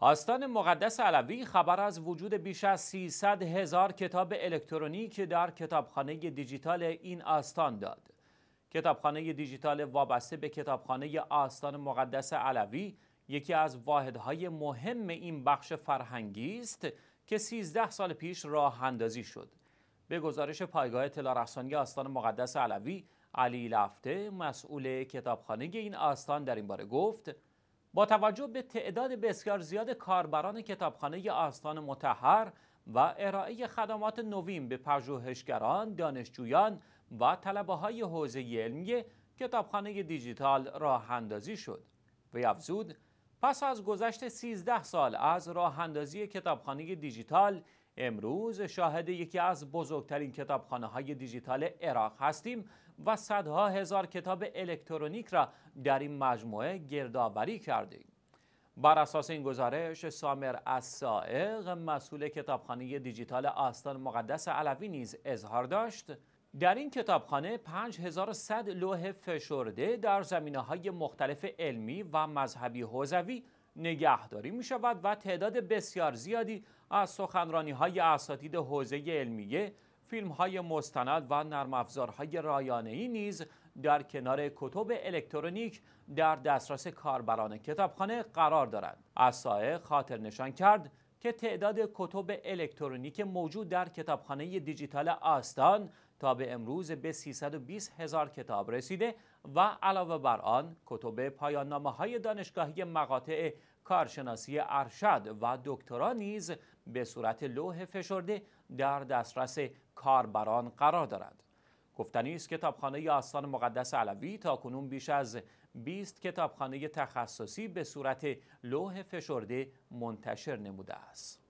آستان مقدس علوی خبر از وجود بیش از 300 هزار کتاب الکترونیک در کتابخانه دیجیتال این آستان داد. کتابخانه دیجیتال وابسته به کتابخانه آستان مقدس علوی یکی از واحدهای مهم این بخش فرهنگی است که 13 سال پیش راه اندازی شد. به گزارش پایگاه اطلاع آستان مقدس علوی، علی لفته مسئول کتابخانه این آستان در این باره گفت با توجه به تعداد بسیار زیاد کاربران کتابخانه آستان متحر و ارائه خدمات نوین به پژوهشگران، دانشجویان و طلبه های حوزه علمی کتابخانه دیجیتال راه اندازی شد و افزود پس از گذشت 13 سال از راه اندازی کتابخانه دیجیتال امروز شاهد یکی از بزرگترین کتابخانه های دیجیتال عراق هستیم و صدها هزار کتاب الکترونیک را در این مجموعه گردآوری کردیم. بر اساس این گزارش سامر از مسئول کتابخانه دیجیتال آستان مقدس علوی نیز اظهار داشت در این کتابخانه 5100 لوح فشرده در زمینه های مختلف علمی و مذهبی حوزوی نگهداری می شود و تعداد بسیار زیادی از سخنرانی های اساتید حوزه علمیه، فیلم های مستند و نرم افزارهای نیز در کنار کتب الکترونیک در دسترس کاربران کتابخانه قرار دارد. اسایه خاطر نشان کرد که تعداد کتب الکترونیک موجود در کتابخانه دیجیتال آستان تا به امروز به 320 هزار کتاب رسیده و علاوه بر آن کتب پایان نامه های دانشگاهی مقاطع کارشناسی ارشد و دکترا نیز به صورت لوح فشرده در دسترس کاربران قرار دارد. گفتنی است کتابخانه آستان مقدس علوی تا کنون بیش از 20 کتابخانه تخصصی به صورت لوح فشرده منتشر نموده است.